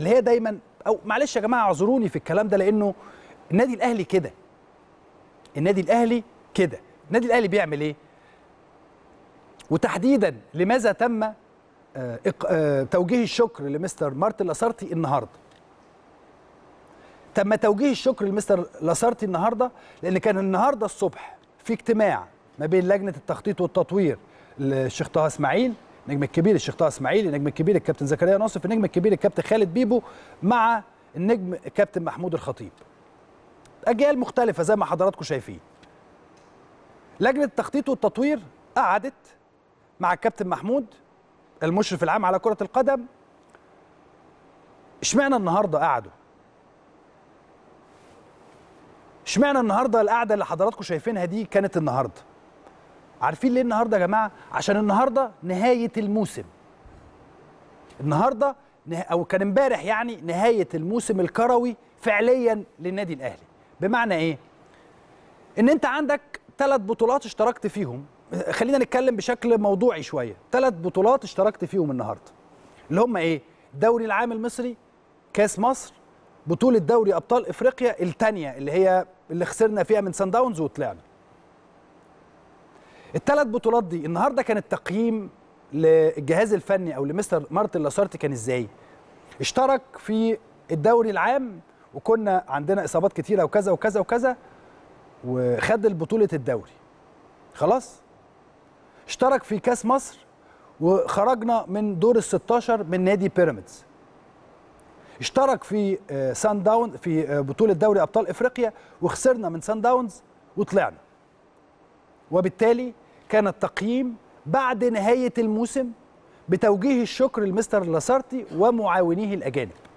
اللي هي دايما او معلش يا جماعه اعذروني في الكلام ده لانه النادي الاهلي كده النادي الاهلي كده النادي الاهلي بيعمل ايه وتحديدا لماذا تم آه، آه، توجيه الشكر لمستر مارتن لاسارتي النهارده تم توجيه الشكر لمستر لاسارتي النهارده لان كان النهارده الصبح في اجتماع ما بين لجنه التخطيط والتطوير للشيخ طه اسماعيل النجم الكبير الشيخ طه اسماعيل النجم الكبير الكابتن زكريا ناصف النجم الكبير الكابتن خالد بيبو مع النجم الكابتن محمود الخطيب اجيال مختلفه زي ما حضراتكم شايفين لجنه التخطيط والتطوير قعدت مع الكابتن محمود المشرف العام على كره القدم اشمعنى النهارده قعدوا اشمعنى النهارده القعده اللي حضراتكم شايفينها دي كانت النهارده عارفين ليه النهارده يا جماعه عشان النهارده نهايه الموسم النهارده او كان امبارح يعني نهايه الموسم الكروي فعليا للنادي الاهلي بمعنى ايه ان انت عندك ثلاث بطولات اشتركت فيهم خلينا نتكلم بشكل موضوعي شويه ثلاث بطولات اشتركت فيهم النهارده اللي هم ايه دوري العام المصري كاس مصر بطوله دوري ابطال افريقيا الثانيه اللي هي اللي خسرنا فيها من سان داونز وطلعنا الثلاث بطولات دي النهارده كان التقييم للجهاز الفني او لمستر مارتن لاسارتي كان ازاي؟ اشترك في الدوري العام وكنا عندنا اصابات كتيره وكذا وكذا وكذا وخد البطوله الدوري خلاص اشترك في كاس مصر وخرجنا من دور ال 16 من نادي بيراميدز اشترك في آه، سان داون في آه، بطوله دوري ابطال افريقيا وخسرنا من سان داونز وطلعنا وبالتالي كان التقييم بعد نهاية الموسم بتوجيه الشكر لمستر لاسارتي ومعاونيه الأجانب